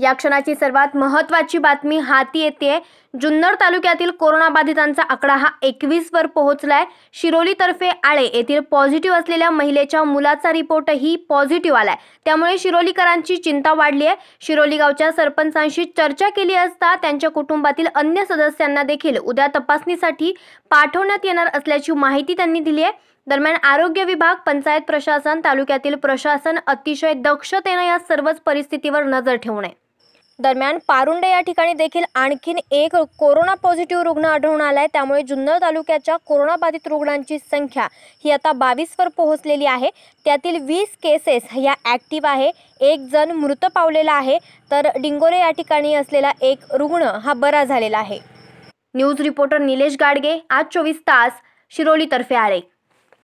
या क्षणाची सर्वात महत्त्वाची बातमी हाती येते जुन्नर तालुक्यातील कोरोनाबाधितांचा आकडा हा एकवीसवर पोहोचलाय शिरोलीतर्फे आळे येथील पॉझिटिव्ह असलेल्या महिलेच्या मुलाचा रिपोर्टही पॉझिटिव्ह आलाय त्यामुळे शिरोलीकरांची चिंता वाढली आहे शिरोली गावच्या सरपंचांशी चर्चा केली असता त्यांच्या कुटुंबातील अन्य सदस्यांना देखील उद्या तपासणीसाठी पाठवण्यात येणार असल्याची माहिती त्यांनी दिली आहे दरम्यान आरोग्य विभाग पंचायत प्रशासन तालुक्यातील प्रशासन अतिशय दक्षतेनं या सर्वच परिस्थितीवर नजर ठेवणे दरम्यान पारुंडे या ठिकाणी देखील आणखीन एक कोरोना पॉझिटिव्ह रुग्ण आढळून आलाय त्यामुळे जुन्नर तालुक्याच्या कोरोनाबाधित रुग्णांची संख्या ही आता बावीसवर पोहोचलेली आहे त्यातील वीस केसेस या ॲक्टिव्ह आहे एक जण मृत पावलेला आहे तर डिंगोरे या ठिकाणी असलेला एक रुग्ण हा बरा झालेला आहे न्यूज रिपोर्टर निलेश गाडगे आज चोवीस तास शिरोलीतर्फे आले